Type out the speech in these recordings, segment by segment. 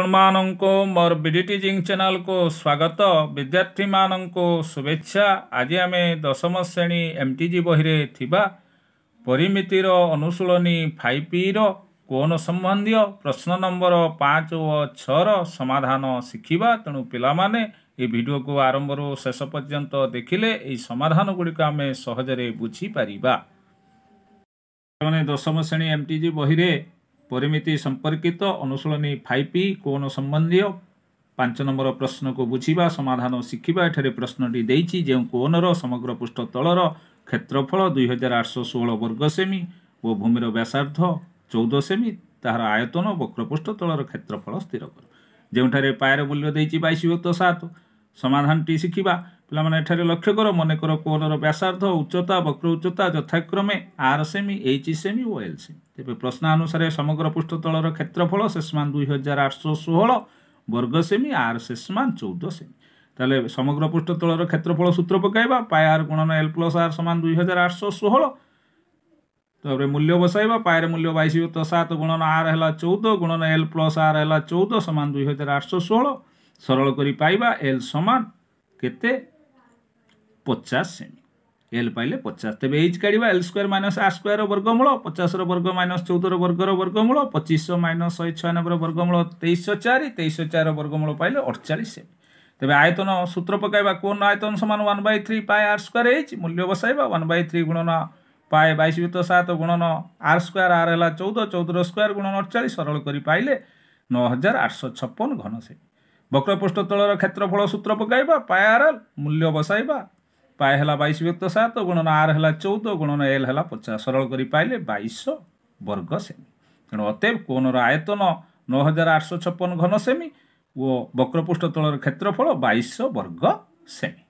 ଆପଣମାନଙ୍କୁ ମୋର ବିଡ଼ିଟି ଜିଂ ଚ୍ୟାନେଲକୁ ସ୍ୱାଗତ ବିଦ୍ୟାର୍ଥୀମାନଙ୍କୁ ଶୁଭେଚ୍ଛା ଆଜି ଆମେ ଦଶମ ଶ୍ରେଣୀ ଏମ୍ ଟି ଜି ବହିରେ ଥିବା ପରିମିତିର ଅନୁଶୀଳନୀ ଫାଇପିର କୋନ ସମ୍ବନ୍ଧୀୟ ପ୍ରଶ୍ନ ନମ୍ବର ପାଞ୍ଚ ଓ ଛଅର ସମାଧାନ ଶିଖିବା ତେଣୁ ପିଲାମାନେ ଏ ଭିଡ଼ିଓକୁ ଆରମ୍ଭରୁ ଶେଷ ପର୍ଯ୍ୟନ୍ତ ଦେଖିଲେ ଏହି ସମାଧାନଗୁଡ଼ିକୁ ଆମେ ସହଜରେ ବୁଝିପାରିବା ମାନେ ଦଶମ ଶ୍ରେଣୀ ଏମ୍ ଟି ଜି ବହିରେ ପରିମିତି ସମ୍ପର୍କିତ ଅନୁଶୀଳନୀ ଫାଇପି କୋନ ସମ୍ବନ୍ଧୀୟ ପାଞ୍ଚ ନମ୍ବର ପ୍ରଶ୍ନକୁ ବୁଝିବା ସମାଧାନ ଶିଖିବା ଏଠାରେ ପ୍ରଶ୍ନଟି ଦେଇଛି ଯେଉଁ କୋନର ସମଗ୍ର ପୃଷ୍ଠ ତଳର କ୍ଷେତ୍ରଫଳ ହଜାର ଆଠଶହ ଷୋହଳ ବର୍ଗ ସେମି ଓ ଭୂମିର ବ୍ୟାସାର୍ଦ୍ଧ ଚଉଦ ସେମି ତାହାର ଆୟତନ ବକ୍ରପୃଷ୍ଠ ତଳର କ୍ଷେତ୍ରଫଳ ସ୍ଥିର କର ଯେଉଁଠାରେ ପାୟର ମୂଲ୍ୟ ଦେଇଛି ବାଇଶ ଭକ୍ତ ସାତ ସମାଧାନଟି ଶିଖିବା ପିଲାମାନେ ଏଠାରେ ଲକ୍ଷ୍ୟ କର ମନେକର କୋଣର ବ୍ୟାସାର୍ଦ୍ଧ ଉଚ୍ଚତା ବକ୍ର ଉଚ୍ଚତା ଯଥାକ୍ରମେ ଆର୍ ସେମି ଏଚ୍ ସେମି ଓ ଏଲ୍ ସେମି ତେବେ ପ୍ରଶ୍ନ ଅନୁସାରେ ସମଗ୍ର ପୃଷ୍ଠତଳର କ୍ଷେତ୍ରଫଳ ଶେଷମାନ ଦୁଇ ହଜାର ଆଠଶହ ଷୋହଳ ବର୍ଗ ସେମି ଆର୍ ସେସମାନ ଚଉଦ ସେମି ତାହେଲେ ସମଗ୍ର ପୃଷ୍ଠତଳର କ୍ଷେତ୍ରଫଳ ସୂତ୍ର ପକାଇବା ପାଏ ଆର୍ ଗୁଣନ ଏଲ୍ ପ୍ଲସ୍ ଆର୍ ସମାନ ଦୁଇ ହଜାର ଆଠଶହ ଷୋହଳ ତାପରେ ମୂଲ୍ୟ ବସାଇବା ପାଏର ମୂଲ୍ୟ ବାଇଶ ସାତ ଗୁଣନ ଆର୍ ହେଲା ଚଉଦ ଗୁଣନ ଏଲ୍ ପ୍ଲସ୍ ଆର୍ ହେଲା ଚଉଦ ସମାନ ଦୁଇ ହଜାର ଆଠଶହ ଷୋହଳ ସରଳ କରି ପାଇବା ଏଲ୍ ସମାନ କେତେ ପଚାଶ ସେମି ଏଲ୍ ପାଇଲେ ପଚାଶ ତେବେ ଏଚ୍ କାଢ଼ିବା ଏଲ୍ ସ୍କୋୟାର ମାଇନସ୍ ଆର୍ ସ୍କୋୟାରର ବର୍ଗମୂଳ ପଚାଶର ବର୍ଗ ମାଇନସ୍ ଚଉଦର ବର୍ଗର ବର୍ଗମୂଳ ପଚିଶଶହ ମାଇନସ୍ ଶହେ ଛୟାନବେର ବର୍ଗମୂଳ ତେଇଶଶହ ଚାରି ତେଇଶଶହ ଚାରିର ବର୍ଗମୂଳ ପାଇଲେ ଅଠଚାଳିଶ ସେମି ତେବେ ଆୟତନ ସୂତ୍ର ପକାଇବା କୋନ୍ ଆୟତନ ସମାନ one by three pi r square H ମୂଲ୍ୟ ବସାଇବା ୱାନ୍ ବାଇ ଥ୍ରୀ ଗୁଣନ ପାଏ ବାଇଶ ବିତ ସାତ ଗୁଣନ ଆର୍ ସ୍କୋୟାର ଆର୍ ହେଲା ଚଉଦ ଚଉଦର ସ୍କୋୟାର ଗୁଣନ ଅଠଚାଳିଶ ସରଳ କରି ପାଇଲେ ନଅ ହଜାର ଆଠଶହ ଛପନ ଘନ ସେମି ବକ୍ରପୃଷ୍ଠ ତଳର କ୍ଷେତ୍ରଫଳ ସୂତ୍ର ପକାଇବା ପାଏ ଆର୍ ମୂଲ୍ୟ ବସାଇବା ପାଏ ହେଲା ବାଇଶ ବ୍ୟକ୍ତ ସାତ ଗୁଣନ ଆର୍ ହେଲା ଚଉଦ ଗୁଣନ ଏଲ୍ ହେଲା ପଚାଶ ସରଳ କରି ପାଇଲେ ବାଇଶ ବର୍ଗ ସେମି ତେଣୁ ଅତେବ କୋନର ଆୟତନ ନଅ ହଜାର ଆଠଶହ ଛପନ ଘନ ସେମି ଓ ବକ୍ରପୃଷ୍ଠ ତଳର କ୍ଷେତ୍ରଫଳ ବାଇଶ ବର୍ଗ ସେମି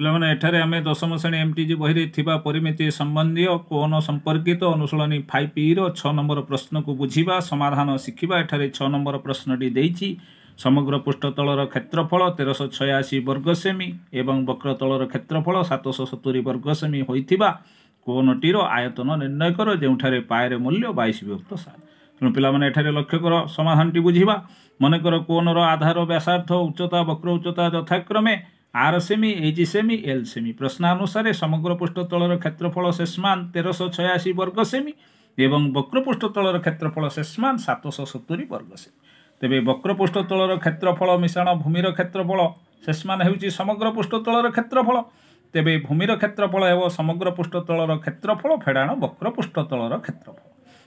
ପିଲାମାନେ ଏଠାରେ ଆମେ ଦଶମ ଶ୍ରେଣୀ ଏମ୍ଟିଜି ବହିରେ ଥିବା ପରିମିତି ସମ୍ବନ୍ଧୀୟ କୋନ ସମ୍ପର୍କିତ ଅନୁଶୀଳନୀ ଫାଇଭ୍ ଇର ଛଅ ନମ୍ବର ପ୍ରଶ୍ନକୁ ବୁଝିବା ସମାଧାନ ଶିଖିବା ଏଠାରେ ଛଅ ନମ୍ବର ପ୍ରଶ୍ନଟି ଦେଇଛି ସମଗ୍ର ପୃଷ୍ଠତଳର କ୍ଷେତ୍ରଫଳ ତେରଶହ ଛୟାଅଶୀ ବର୍ଗ ସେମି ଏବଂ ବକ୍ରତଳର କ୍ଷେତ୍ରଫଳ ସାତଶହ ସତୁରୀ ବର୍ଗ ସେମି ହୋଇଥିବା କୋନଟିର ଆୟତନ ନିର୍ଣ୍ଣୟ କର ଯେଉଁଠାରେ ପାଏରେ ମୂଲ୍ୟ ବାଇଶ ବିଭକ୍ତ ସାର ତେଣୁ ପିଲାମାନେ ଏଠାରେ ଲକ୍ଷ୍ୟ କର ସମାଧାନଟି ବୁଝିବା ମନେକର କୋନର ଆଧାର ବ୍ୟାସାର୍ଥ ଉଚ୍ଚତା ବକ୍ର ଉଚ୍ଚତା ଯଥାକ୍ରମେ ଆର ସେମି ଏଚ୍ ସେମି ଏଲ୍ ସେମି ପ୍ରଶ୍ନାନୁସାରେ ସମଗ୍ର ପୃଷ୍ଠତଳର କ୍ଷେତ୍ରଫଳ ସେସମାନ ତେରଶହ ଛୟାଅଶୀ ବର୍ଗ ସେମି ଏବଂ ବକ୍ରପୃଷ୍ଠତଳର କ୍ଷେତ୍ରଫଳ ସେସମାନ ସାତଶହ ସତୁରୀ ବର୍ଗ ସେମି ତେବେ ବକ୍ରପୃଷ୍ଠତଳର କ୍ଷେତ୍ରଫଳ ମିଶାଣ ଭୂମିର କ୍ଷେତ୍ରଫଳ ସେସମାନ ହେଉଛି ସମଗ୍ର ପୃଷ୍ଠତଳର କ୍ଷେତ୍ରଫଳ ତେବେ ଭୂମିର କ୍ଷେତ୍ରଫଳ ହେବ ସମଗ୍ର ପୃଷ୍ଠତଳର କ୍ଷେତ୍ରଫଳ ଫେଡ଼ାଣ ବକ୍ରପୃଷ୍ଠତଳର କ୍ଷେତ୍ରଫଳ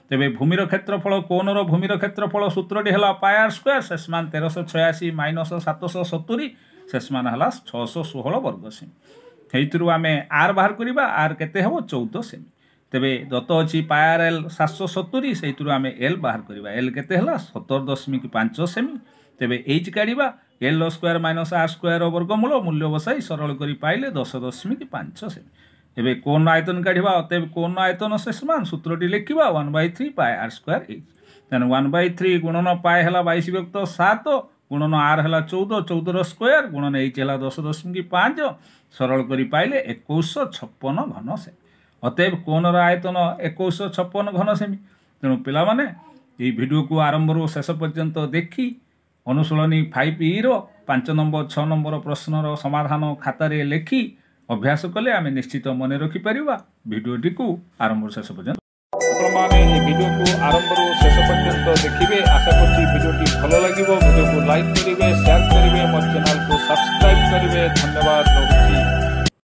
ତେବେ ଭୂମିର କ୍ଷେତ୍ରଫଳ କୋନର ଭୂମିର କ୍ଷେତ୍ରଫଳ ସୂତ୍ରଟି ହେଲା ପାୟାର ସ୍କୋୟାର ସେସମାନ ତେରଶହ ଛୟାଅଶୀ ମାଇନସ ସାତଶହ ସତୁରି ସେସମାନ ହେଲା ଛଅଶହ ଷୋହଳ ବର୍ଗ ସେମି ସେଇଥିରୁ ଆମେ ଆର୍ ବାହାର କରିବା ଆର୍ କେତେ ହେବ ଚଉଦ ସେମି ତେବେ ଯତ ଅଛି ପାୟାର ଏଲ୍ ସାତଶହ ସତୁରି ସେଇଥିରୁ ଆମେ ଏଲ୍ ବାହାର କରିବା ଏଲ୍ କେତେ ହେଲା ସତର ଦଶମିକ ପାଞ୍ଚ ସେମି ତେବେ ଏଇଚ୍ କାଢ଼ିବା l square minus r square ବର୍ଗମୂଳ ମୂଲ୍ୟ ବସାଇ ସରଳ କରି ପାଇଲେ ଦଶ ଦଶମିକ ପାଞ୍ଚ ସେମି ଏବେ କୋଣ ଆୟତନ କାଢ଼ିବା ତେବେ କୋଣ ଆୟତନ ଶେଷମାନ ସୂତ୍ରଟି ଲେଖିବା one by three pi r square h ତେଣୁ ୱାନ୍ ବାଇ ଥ୍ରୀ ଗୁଣନ ପାଏ ହେଲା ବାଇଶ ବ୍ୟକ୍ତ ସାତ ଗୁଣନ ଆର୍ ହେଲା ଚଉଦ ଚଉଦର ସ୍କୋୟାର୍ ଗୁଣନ ଏଚ୍ ହେଲା ଦଶ ଦଶମିକ ପାଞ୍ଚ ସରଳ କରି ପାଇଲେ ଏକୋଇଶ ଛପନ ଘନ ସେମି ଅତଏବ କୋନର ଆୟତନ ଏକୋଇଶ ଛପନ ଘନ ସେମି ତେଣୁ ପିଲାମାନେ ଏହି ଭିଡ଼ିଓକୁ ଆରମ୍ଭରୁ ଶେଷ ପର୍ଯ୍ୟନ୍ତ ଦେଖି ଅନୁଶୀଳନୀ ଫାଇଭ୍ ଇର e ପାଞ୍ଚ ନମ୍ବର ଛଅ ନମ୍ବର ପ୍ରଶ୍ନର ସମାଧାନ ଖାତାରେ ଲେଖି ଅଭ୍ୟାସ କଲେ ଆମେ ନିଶ୍ଚିତ ମନେ ରଖିପାରିବା ଭିଡ଼ିଓଟିକୁ ଆରମ୍ଭରୁ ଶେଷ ପର୍ଯ୍ୟନ୍ତ ଆପଣମାନେ ଏହି ଆରମ୍ଭରୁ ଶେଷ ପର୍ଯ୍ୟନ୍ତ ଦେଖିବେ ଆଶା କରୁଛି ଭିଡ଼ିଓଟି ଭଲ ଲାଗିବ ଭିଡ଼ିଓକୁ ଲାଇକ୍ କରିବେ ସେୟାର କରିବେ ମୋ ଚ୍ୟାନେଲକୁ ସବସ୍କ୍ରାଇବ୍ କରିବେ ଧନ୍ୟବାଦ